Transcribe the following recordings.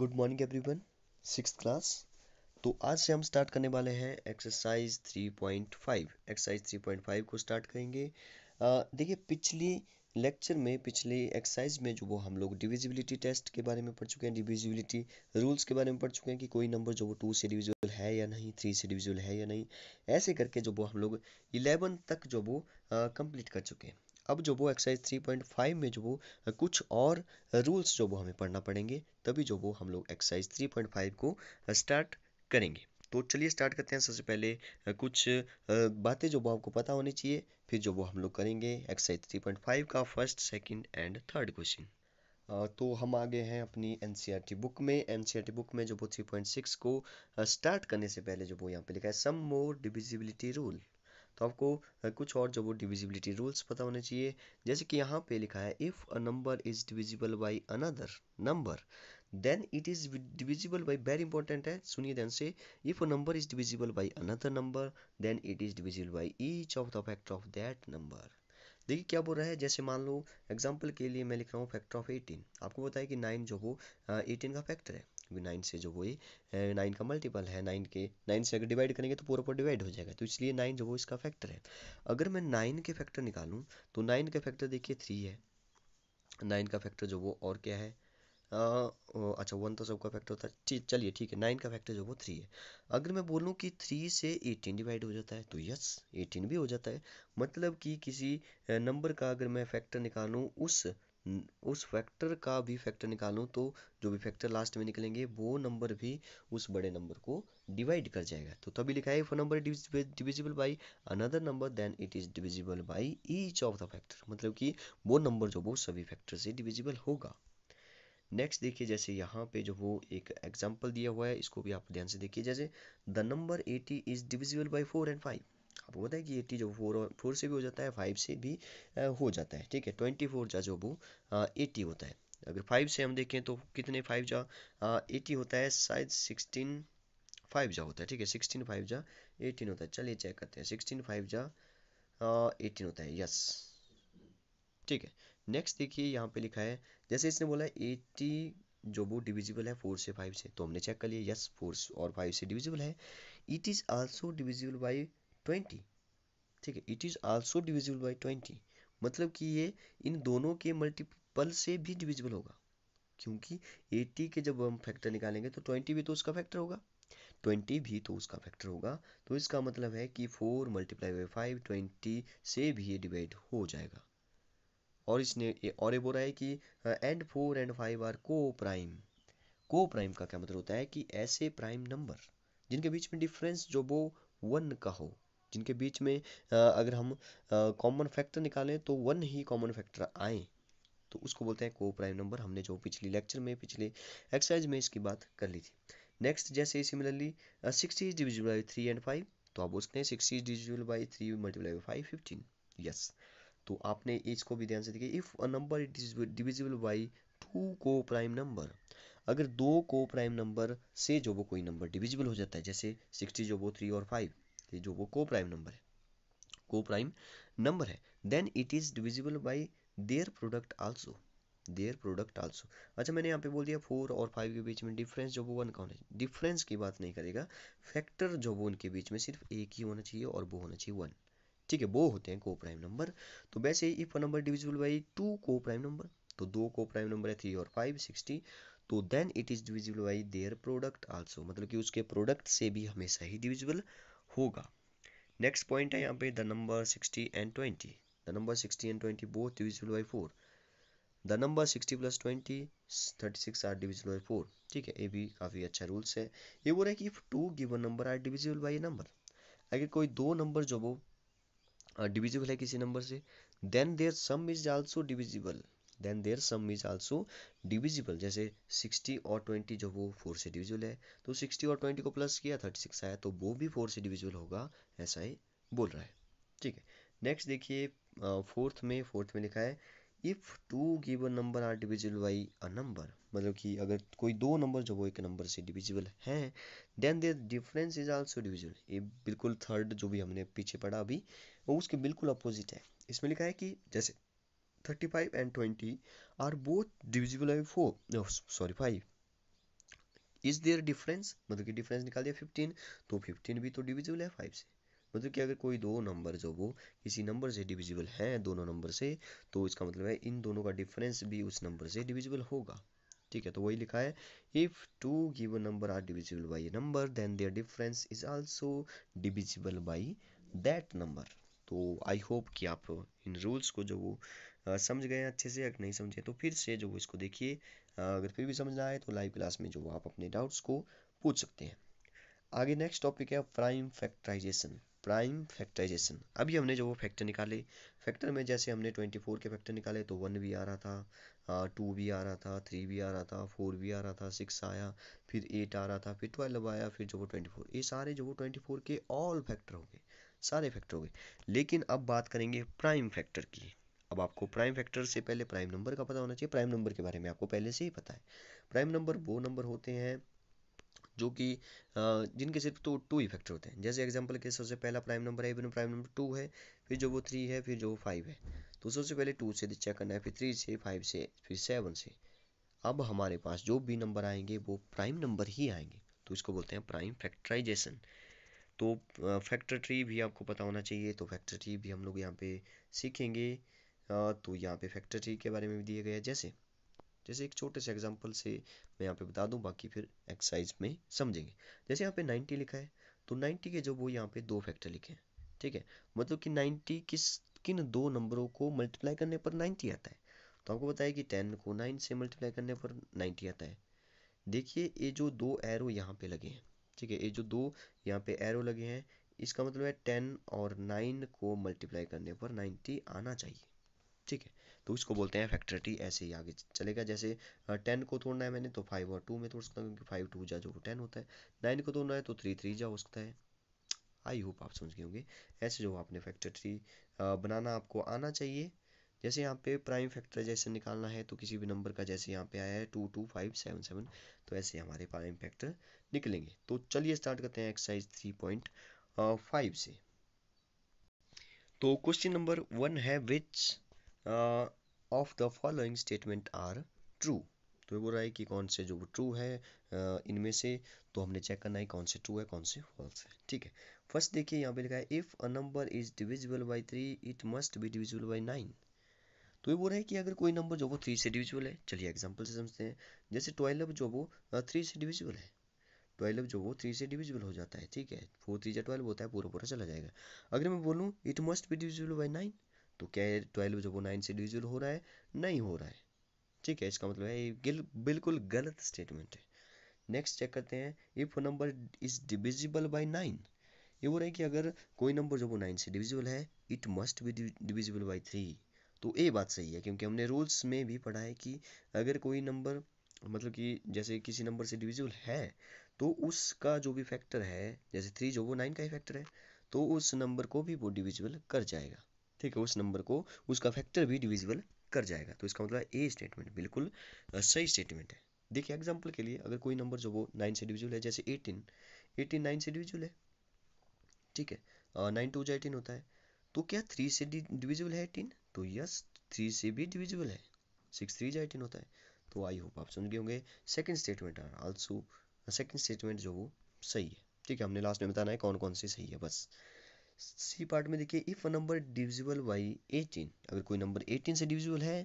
good morning everyone six class तो आज से हम स्टार्ट करने वाले हैं exercise three point five exercise three point five को स्टार्ट करेंगे देखिए पिछली लेक्चर में पिछले एक्सरसाइज में जो वो हम लोग डिविजिबिलिटी टेस्ट के बारे में पढ़ चुके हैं डिविजिबिलिटी रूल्स के बारे में पढ़ चुके हैं कि कोई नंबर जो वो टू से डिविजिबल है या नहीं थ्री से डिविजिबल है या नहीं ऐसे करके जो वो हम लोग इलेवन तक जो वो कंप्लीट कर चुके हैं अब जो वो एक्सरसाइज थ्री पॉइंट फाइव में जो वो कुछ और रूल्स जो वो हमें पढ़ना पड़ेंगे तभी जो वो हम लोग एक्सरसाइज थ्री पॉइंट फाइव को स्टार्ट करेंगे तो चलिए स्टार्ट करते हैं सबसे पहले कुछ बातें जो वो आपको पता होनी चाहिए फिर जो वो हम लोग करेंगे एक्सरसाइज थ्री पॉइंट फाइव का first second and third question तो हम आगे हैं अपनी एन बुक e में एन बुक e में जो वो थ्री पॉइंट सिक्स को स्टार्ट करने से पहले जो वो यहाँ पे लिखा है सम मोर डिविजिबिलिटी रूल तो आपको कुछ और जो वो डिविजिबिलिटी रूल्स पता होने चाहिए जैसे कि यहाँ पे लिखा है if a number is divisible by another number then it is divisible by very important है सुनिए ध्यान से if a number is divisible by another number then it is divisible by each of the factor of that number देखिए क्या बोल रहा है जैसे मान लो एग्जाम्पल के लिए मैं लिख रहा हूँ फैक्टर ऑफ एटीन आपको बताया कि नाइन जो हो एटीन का फैक्टर है क्योंकि नाइन से जो वही नाइन का मल्टीपल है नाइन के नाइन से अगर डिवाइड करेंगे तो पूरा पूरा डिवाइड हो जाएगा तो इसलिए नाइन जो वो इसका फैक्टर है अगर मैं नाइन के फैक्टर निकालूँ तो नाइन का फैक्टर देखिए थ्री है नाइन का फैक्टर जो वो और क्या है आ, अच्छा वन तो सबका फैक्टर होता है चलिए ठीक है नाइन का फैक्टर जो वो थ्री है अगर मैं बोलूँ कि थ्री से एटीन डिवाइड हो जाता है तो यस एटीन भी हो जाता है मतलब कि किसी नंबर का अगर मैं फैक्टर निकालूँ उस उस फैक्टर का भी फैक्टर निकालूँ तो जो भी फैक्टर लास्ट में निकलेंगे वो नंबर भी उस बड़े नंबर को डिवाइड कर जाएगा तो तभी लिखा है number divisible by another number then it is divisible by each of the factor मतलब कि वो नंबर जो वो सभी फैक्टर से डिविजिबल होगा नेक्स्ट देखिए जैसे यहाँ पे जो वो एक एग्जाम्पल दिया हुआ है इसको भी आप ध्यान से देखिए जैसे the number eighty is divisible by four and five आपको पता है कि एट्टी जो फोर फोर से भी हो जाता है फाइव से भी हो जाता है ठीक है ट्वेंटी फोर जा जो वो एट्टी होता है अगर फाइव से हम देखें तो कितने फाइव जा एटी होता है शायद सिक्सटीन फाइव जा होता है ठीक है सिक्सटीन फाइव जा एटीन होता है चलिए चेक करते हैं सिक्सटीन फाइव जा एटीन होता है यस ठीक है नेक्स्ट देखिए यहाँ पे लिखा है जैसे इसने बोला एटी जो वो डिविजिबल है फोर से फाइव से तो हमने चेक कर लिया यस फोर और फाइव से डिविजिबल है it is also divisible by twenty ठीक है it is also divisible by twenty मतलब कि ये इन दोनों के मल्टीपल से भी डिविजिबल होगा क्योंकि एटी के जब हम फैक्टर निकालेंगे तो ट्वेंटी भी तो उसका फैक्टर होगा ट्वेंटी भी तो उसका फैक्टर होगा तो इसका मतलब है कि four multiply by five twenty से भी ये डिवाइड हो जाएगा और इसने और ये बोल रहा है कि and four and five are coprime coprime का क्या मतलब होता है कि ऐसे प्राइम नंबर जिनके बीच में डिफरेंस जो वो वन का हो जिनके बीच में अगर हम कॉमन फैक्टर निकालें तो वन ही कॉमन फैक्टर आए तो उसको बोलते हैं को प्राइम नंबर हमने जो पिछली लेक्चर में पिछले एक्सरसाइज में इसकी बात कर ली थी नेक्स्ट जैसे similarly sixty is divisible by three and five तो आप बोलते हैं sixty is divisible by three multiply by five fifteen yes तो आपने इसको भी ध्यान से देखिए if a number is divisible by two coprime number अगर दो को प्राइम नंबर से जो वो कोई नंबर डिविजिबल हो जाता है जैसे सिक्सटी जो वो थ्री और फाइव थे जो वो को प्राइम नंबर है को प्राइम नंबर है then it is divisible by their product also their product also अच्छा मैंने यहाँ पे बोल दिया फोर और फाइव के बीच में डिफरेंस जो वो वन का होना चाहिए डिफरेंस की बात नहीं करेगा फैक्टर जो वो उनके बीच में सिर्फ एक ही होना चाहिए और वो होना चाहिए वन ठीक है वो होते हैं को प्राइम नंबर तो वैसे ही if number divisible by two coprime number तो दो को प्राइम नंबर है थ्री और फाइव सिक्सटी तो then it is divisible by their product also मतलब कि उसके प्रोडक्ट से भी हमेशा ही डिविजिबल होगा नेक्स्ट पॉइंट है यहाँ पे the number sixty and twenty the number sixty and twenty both divisible by four the number sixty plus twenty thirty six are divisible by four ठीक है ये भी काफ़ी अच्छा रूल्स है ये बोल रहा है कि if two given number are divisible by number अगर कोई दो नंबर जो वो डिविजिबल है किसी नंबर से then their sum is also divisible then their sum is also divisible जैसे 60 और 20 जो वो फोर से डिविजिबल है तो 60 और 20 को प्लस किया 36 आया तो वो भी फोर से डिविजिबल होगा ऐसा ही बोल रहा है ठीक है नेक्स्ट देखिए फोर्थ में फोर्थ में लिखा है if two given number are divisible by a number मतलब कि अगर कोई दो नंबर जो वो एक नंबर से डिविजिबल हैं then their difference is also divisible ये बिल्कुल थर्ड जो भी हमने पीछे पढ़ा अभी वो उसके बिल्कुल अपोजिट है इसमें लिखा है कि जैसे 35 and 20 are both divisible by 4 no sorry 5 is their difference मतलब कि डिफरेंस निकाल दिया 15 तो 15 भी तो डिविजिबल है 5 से मतलब कि अगर कोई दो नंबर जो वो किसी नंबर से डिविजिबल हैं दोनों नंबर से तो इसका मतलब है इन दोनों का डिफरेंस भी उस नंबर से डिविजिबल होगा ठीक है तो वही लिखा है if two given number are divisible by a number then their difference is also divisible by that number तो आई होप कि आप इन रूल्स को जो वो समझ गए अच्छे से अगर नहीं समझे तो फिर से जो इसको देखिए अगर फिर भी समझ ना आए तो लाइव क्लास में जो आप अपने डाउट्स को पूछ सकते हैं आगे नेक्स्ट टॉपिक है प्राइम फैक्टराइजेशन प्राइम फैक्टराइजेशन अभी हमने जो वो फैक्टर निकाले फैक्टर में जैसे हमने ट्वेंटी फोर के फैक्टर निकाले तो वन भी आ रहा था टू भी आ रहा था थ्री भी आ रहा था फोर भी आ रहा था सिक्स आया फिर एट आ रहा था फिर ट्वेल्व आया फिर जो वो ट्वेंटी फोर ये सारे जो वो ट्वेंटी फोर के ऑल फैक्टर हो गए सारे फैक्टर हो गए लेकिन अब बात करेंगे प्राइम फैक्टर की अब आपको प्राइम फैक्टर से पहले प्राइम नंबर का पता होना चाहिए प्राइम नंबर के बारे में आपको पहले से ही पता है प्राइम नंबर वो नंबर होते हैं जो कि जिनके सिर्फ तो टू ही फैक्टर होते हैं जैसे एग्जांपल के सबसे पहला प्राइम नंबर है प्राइम नंबर टू है फिर जो वो थ्री है फिर जो वो फाइव है तो सबसे पहले टू से चेक करना है फिर थ्री से फाइव से फिर सेवन से अब हमारे पास जो भी नंबर आएंगे वो प्राइम नंबर ही आएंगे तो इसको बोलते हैं प्राइम फैक्ट्राइजेशन तो फैक्टर ट्री भी आपको पता होना चाहिए तो फैक्टर ट्री भी हम लोग यहाँ पे सीखेंगे तो यहाँ पे फैक्टर के बारे में भी दिया गया जैसे जैसे एक छोटे से एग्जाम्पल से मैं यहाँ पे बता दूँ बाकी फिर एक्सरसाइज में समझेंगे जैसे यहाँ पे 90 लिखा है तो 90 के जो वो यहाँ पे दो फैक्टर लिखे हैं ठीक है मतलब कि 90 किस किन दो नंबरों को मल्टीप्लाई करने पर 90 आता है तो आपको बताया कि 10 को 9 से मल्टीप्लाई करने पर 90 आता है देखिए ये जो दो एरो यहाँ पे लगे हैं ठीक है ये जो दो यहाँ पे एरो लगे हैं इसका मतलब है टेन और नाइन को मल्टीप्लाई करने पर नाइन्टी आना चाहिए ठीक है तो इसको बोलते हैं फैक्टरिटी ऐसे ही आगे चलेगा जैसे टेन को तोड़ना है मैंने तो फाइव और टू में तोड़ सकता हूँ क्योंकि फाइव टू जा जो टेन होता है नाइन को तोड़ना है तो थ्री थ्री जा हो सकता है आई होप आप समझ गए होंगे ऐसे जो आपने फैक्टरी बनाना आपको आना चाहिए जैसे यहाँ पे प्राइम फैक्टराइजेशन निकालना है तो किसी भी नंबर का जैसे यहाँ पे आया है two two five seven seven तो ऐसे हमारे प्राइम फैक्टर निकलेंगे तो चलिए स्टार्ट करते हैं एक्सरसाइज थ्री पॉइंट फाइव से तो क्वेश्चन नंबर वन है which of the following statement are true तो बोल रहा है कि कौन से जो ट्रू है uh, इनमें से तो हमने चेक करना है कौन से ट्रू है कौन से फॉल्स है ठीक है फर्स्ट देखिए यहाँ पे लिखा है if a number is divisible by three it must be divisible by nine तो ये बोल रहा है कि अगर कोई नंबर जो वो थ्री से डिविजिबल है चलिए एग्जाम्पल से समझते हैं जैसे ट्वेल्व जो वो थ्री uh, से डिविजिबल है ट्वेल्व जो वो थ्री से डिविजिबल हो जाता है ठीक है फोर थ्री या ट्वेल्व होता है पूरा पूरा चला जाएगा अगर मैं बोलूँ it must be divisible by nine तो क्या है ट्वेल्व जो वो नाइन से डिविजल हो रहा है नहीं हो रहा है ठीक है इसका मतलब है ये बिल्कुल गलत स्टेटमेंट है नेक्स्ट चेक करते हैं if number is divisible by nine ये बोल रहा है कि अगर कोई नंबर जो वो नाइन से डिविजिबल है it must be divisible by three तो ये बात सही है क्योंकि हमने रूल्स में भी पढ़ा है कि अगर कोई नंबर मतलब कि जैसे किसी नंबर से डिविजिबल है तो उसका जो भी फैक्टर है जैसे थ्री जो वो नाइन का ही फैक्टर है तो उस नंबर को भी वो डिविजिबल कर जाएगा ठीक है उस नंबर को उसका फैक्टर भी डिविजिबल कर जाएगा तो इसका मतलब ए स्टेटमेंट बिल्कुल सही स्टेटमेंट है देखिए एग्जाम्पल के लिए अगर कोई नंबर जो वो नाइन से डिविजिबल है जैसे एटीन एटीन नाइन से डिविजिबल है ठीक है नाइन टू जो एटीन होता है तो क्या थ्री से डिविजिबल है एटीन तो यस थ्री से भी डिविजिबल है सिक्स थ्री जो एटीन होता है तो आई होप आप समझ गए होंगे second statement are also second statement जो वो सही है ठीक है हमने लास्ट में बताना है कौन कौन से सही है बस सी पार्ट में देखिए if a number divisible by eighteen अगर कोई नंबर एटीन से डिविजिबल है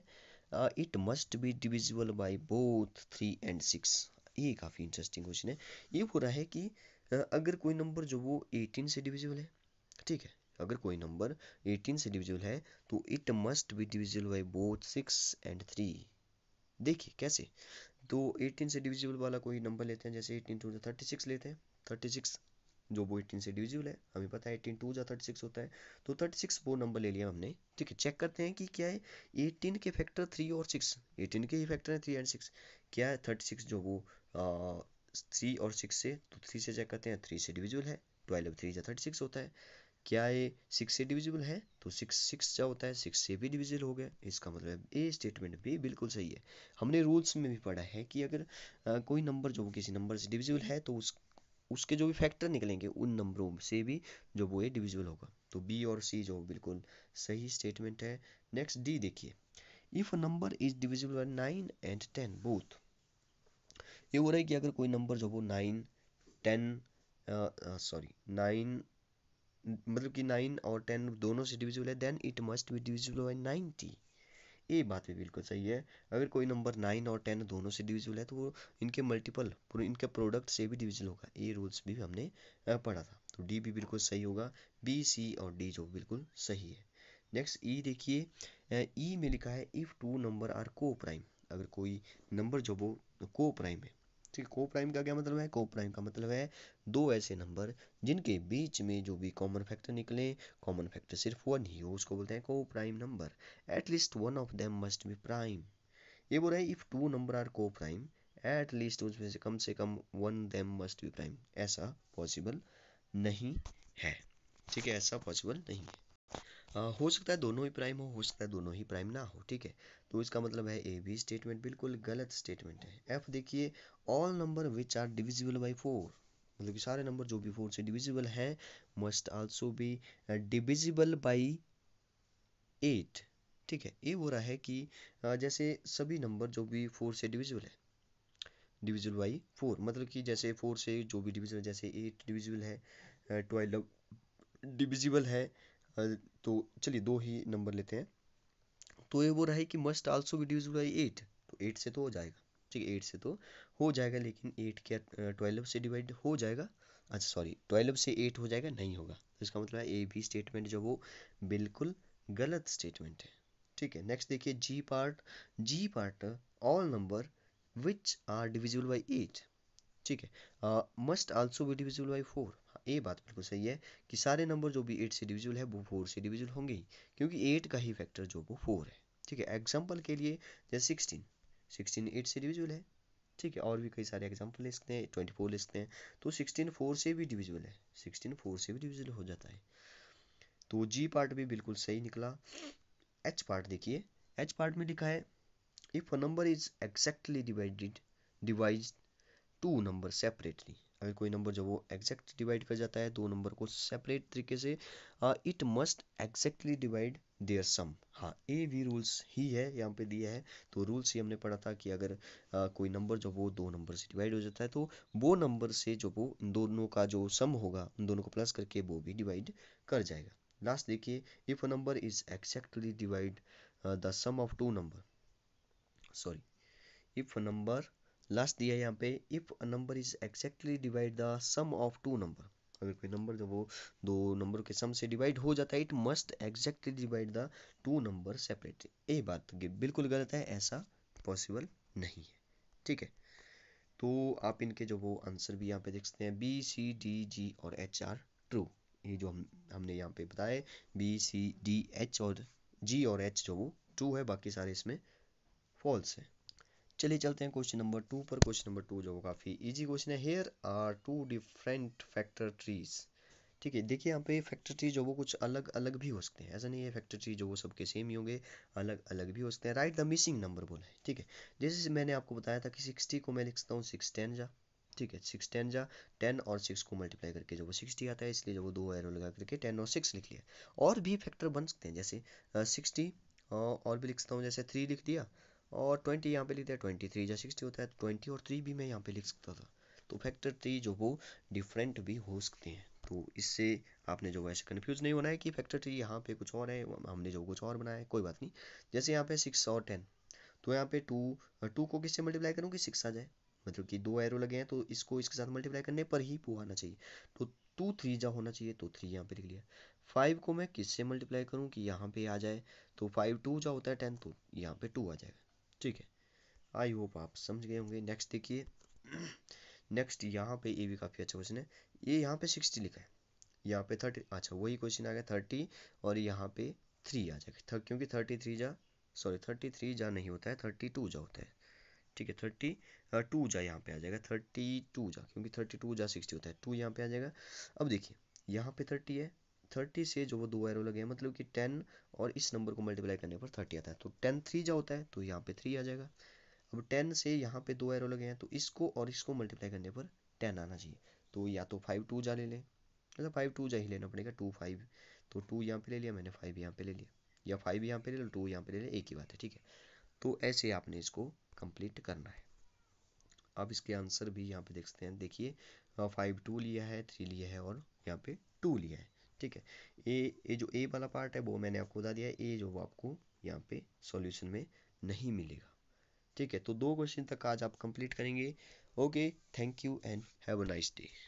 it must be divisible by both three and six ये काफ़ी इंटरेस्टिंग क्वेश्चन है ये हो रहा है कि uh, अगर कोई नंबर जो वो एटीन से डिविजिबल है ठीक है अगर कोई नंबर एटीन से डिविजिबल है तो it must be divisible by both six and three देखिए कैसे तो एटीन से डिविजिबल वाला कोई नंबर लेते हैं जैसे 18 टू थर्टी सिक्स लेते हैं थर्टी सिक्स जो वो एटीन से डिविजिबल है हमें पता है एटीन टू या थर्टी सिक्स होता है तो थर्टी सिक्स वो नंबर ले लिया हमने ठीक है चेक करते हैं कि क्या है एटीन के फैक्टर थ्री और सिक्स एटीन के ही फैक्टर हैं थ्री एंड सिक्स क्या है थर्टी सिक्स जो वो थ्री और सिक्स से तो थ्री से चेक करते हैं थ्री से डिविजिबल है ट्वेल्व थ्री या थर्टी सिक्स होता है क्या ये सिक्स से डिविजिबल है तो सिक्स सिक्स जो होता है सिक्स से भी डिविजिबल हो गया इसका मतलब ए स्टेटमेंट भी बिल्कुल सही है हमने रूल्स में भी पढ़ा है कि अगर आ, कोई नंबर जो किसी नंबर से डिविजिबल है तो उस उसके जो भी फैक्टर निकलेंगे उन नंबरों से भी जो वो है डिविजिबल होगा तो बी और सी जो बिल्कुल सही स्टेटमेंट है नेक्स्ट डी देखिए if number is divisible by nine and ten both ये हो रहा है कि अगर कोई नंबर जो वो नाइन टेन सॉरी नाइन मतलब कि नाइन और टेन दोनों से डिविजिबल है then it must be divisible by ninety ये बात भी बिल्कुल सही है अगर कोई नंबर नाइन और टेन दोनों से डिविजिबल है तो वो इनके मल्टीपल इनके प्रोडक्ट से भी डिविजिबल होगा ये रूल्स भी हमने पढ़ा था तो डी भी बिल्कुल सही होगा बी सी और डी जो बिल्कुल सही है नेक्स्ट ई e देखिए ई e में लिखा है if two number are coprime अगर कोई नंबर जो वो को प्राइम है ठीक को प्राइम का क्या मतलब है को प्राइम का मतलब है दो ऐसे नंबर जिनके बीच में जो भी कॉमन फैक्टर निकले कॉमन फैक्टर सिर्फ वन ही हो उसको बोलते हैं coprime number at least one of them must be prime ये बोल रहे हैं if two number are coprime at least उसमें से कम से कम one them must be prime ऐसा पॉसिबल नहीं है ठीक है ऐसा पॉसिबल नहीं है आ, हाँ, हो सकता है दोनों ही प्राइम हो हो सकता है दोनों ही प्राइम ना हो ठीक है तो इसका मतलब है ए बी स्टेटमेंट बिल्कुल गलत स्टेटमेंट है एफ देखिए all number which are divisible by four मतलब कि सारे नंबर जो भी फोर से डिविजिबल हैं must also be divisible by eight ठीक है ये हो रहा है कि uh, जैसे सभी नंबर जो भी फोर से डिविजिबल है डिविजिबल बाई फोर मतलब कि जैसे फोर से जो भी डिविजिबल जैसे एट डिविजिबल है ट्वेल्व uh, डिविजिबल है uh, तो चलिए दो ही नंबर लेते हैं तो ये वो रहा कि must also be divisible by eight तो एट से तो हो जाएगा ठीक है एट से तो हो जाएगा लेकिन एट क्या ट्वेल्व से डिवाइड हो जाएगा अच्छा सॉरी ट्वेल्व से एट हो जाएगा नहीं होगा तो इसका मतलब है ए बी स्टेटमेंट जो वो बिल्कुल गलत स्टेटमेंट है ठीक है नेक्स्ट देखिए G part G part all number which are divisible by eight ठीक है must also be divisible by four ये बात बिल्कुल सही है कि सारे नंबर जो भी एट से डिविजिबल है वो फोर से डिविजिबल होंगे ही क्योंकि एट का ही फैक्टर जो वो फोर है ठीक है एग्जाम्पल के लिए जैसे सिक्सटीन सिक्सटीन एट से डिविजिबल है ठीक है और भी कई सारे एग्जाम्पल ले सकते हैं ट्वेंटी फोर ले सकते हैं तो सिक्सटीन फोर से भी डिविजिबल है सिक्सटीन फोर से भी डिविजिबल हो जाता है तो जी पार्ट भी बिल्कुल सही निकला एच पार्ट देखिए एच पार्ट में लिखा है if a number is exactly divided divides two number separately अगर कोई नंबर जब वो एग्जैक्ट डिवाइड कर जाता है दो तो नंबर को सेपरेट तरीके से it must exactly divide their sum हाँ ए वी रूल्स ही है यहाँ पे दिया है तो रूल्स ही हमने पढ़ा था कि अगर uh, कोई नंबर जब वो दो नंबर से डिवाइड हो जाता है तो वो नंबर से जो वो इन दोनों का जो सम होगा उन दोनों को प्लस करके वो भी डिवाइड कर जाएगा लास्ट देखिए if a number is exactly divide the sum of two number sorry if a number last दिया है यहाँ पे if a number is exactly divide the sum of two number अगर कोई नंबर जो वो दो नंबर के सम से डिवाइड हो जाता है it must exactly divide the two number separately ये बात तो बिल्कुल गलत है ऐसा पॉसिबल नहीं है ठीक है तो आप इनके जो वो आंसर भी यहाँ पे देख सकते हैं बी सी डी जी और एच आर ट्रू ये जो हम हमने यहाँ पे बताए बी सी डी एच और जी और एच जो वो ट्रू है बाकी सारे इसमें फॉल्स है चलिए चलते हैं क्वेश्चन नंबर टू पर क्वेश्चन नंबर टू जो काफ़ी ईजी क्वेश्चन है here are two different factor trees ठीक है देखिए यहाँ पे फैक्टर ट्री जो वो कुछ अलग अलग भी हो सकते हैं ऐसा नहीं है फैक्टर ट्री जो वो सबके सेम ही होंगे अलग अलग भी हो सकते हैं राइट द मिसिंग नंबर बोला है ठीक है जैसे मैंने आपको बताया था कि सिक्सटी को मैं लिखता हूँ सिक्स टेन जा ठीक है सिक्स टेन जा टेन और सिक्स को मल्टीप्लाई करके जो वो सिक्सटी आता है इसलिए जो वो दो एरो लगा करके टेन और सिक्स लिख लिया और भी फैक्टर बन सकते हैं जैसे सिक्सटी और भी लिखता हूँ जैसे थ्री लिख दिया और ट्वेंटी यहाँ पे लिखते हैं ट्वेंटी थ्री या सिक्सटी होता है ट्वेंटी और थ्री भी मैं यहाँ पे लिख सकता था तो फैक्टर थ्री जो वो डिफरेंट भी हो सकते हैं तो इससे आपने जो वैसे कन्फ्यूज़ नहीं होना है कि फैक्टर थ्री यहाँ पे कुछ और है हमने जो कुछ और बनाया है कोई बात नहीं जैसे यहाँ पे सिक्स और टेन तो यहाँ पे टू टू को किससे मल्टीप्लाई करूँ कि सिक्स आ जाए मतलब कि दो एरो लगे हैं तो इसको इसके साथ मल्टीप्लाई करने पर ही टू आना चाहिए तो टू थ्री जब होना चाहिए तो थ्री यहाँ पे लिख लिया फाइव को मैं किससे मल्टीप्लाई करूँ कि यहाँ पे आ जाए तो फाइव टू जो होता है टेन तो यहाँ पे टू आ जाएगा ठीक है आई होप आप समझ गए होंगे नेक्स्ट देखिए नेक्स्ट यहाँ पे ये भी काफ़ी अच्छा क्वेश्चन है ये यहाँ पे सिक्सटी लिखा है यहाँ पे थर्टी अच्छा वही क्वेश्चन आ गया थर्टी और यहाँ पे थ्री आ जाएगा क्योंकि थर्टी थ्री जा सॉरी थर्टी थ्री जा नहीं होता है थर्टी टू जा होता है ठीक है थर्टी टू जा यहाँ पे आ जाएगा थर्टी टू जा क्योंकि थर्टी टू जा सिक्सटी होता है टू यहाँ पे आ जाएगा अब देखिए यहाँ पे थर्टी है थर्टी से जो वो दो एरो लगे हैं मतलब कि टेन और इस नंबर को मल्टीप्लाई करने पर थर्टी आता है तो टेन थ्री जो होता है तो यहाँ पे थ्री आ जाएगा अब टेन से यहाँ पे दो एरो लगे हैं तो इसको और इसको मल्टीप्लाई करने पर टेन आना चाहिए तो या तो फाइव टू जा ले लें मतलब फाइव टू जा ही लेना पड़ेगा टू फाइव तो टू यहाँ पे ले लिया मैंने फाइव यहाँ पे ले लिया या फाइव यहाँ पे ले लो टू यहाँ पे ले लिया एक ही बात है ठीक है तो ऐसे आपने इसको कंप्लीट करना है आप इसके आंसर भी यहाँ पे देख सकते हैं देखिए फाइव टू लिया है थ्री लिया है और यहाँ पे टू लिया है ठीक है ए ये जो ए वाला पार्ट है वो मैंने आपको बता दिया है ए जो वो आपको यहाँ पे सॉल्यूशन में नहीं मिलेगा ठीक है तो दो क्वेश्चन तक आज आप कंप्लीट करेंगे okay thank you and have a nice day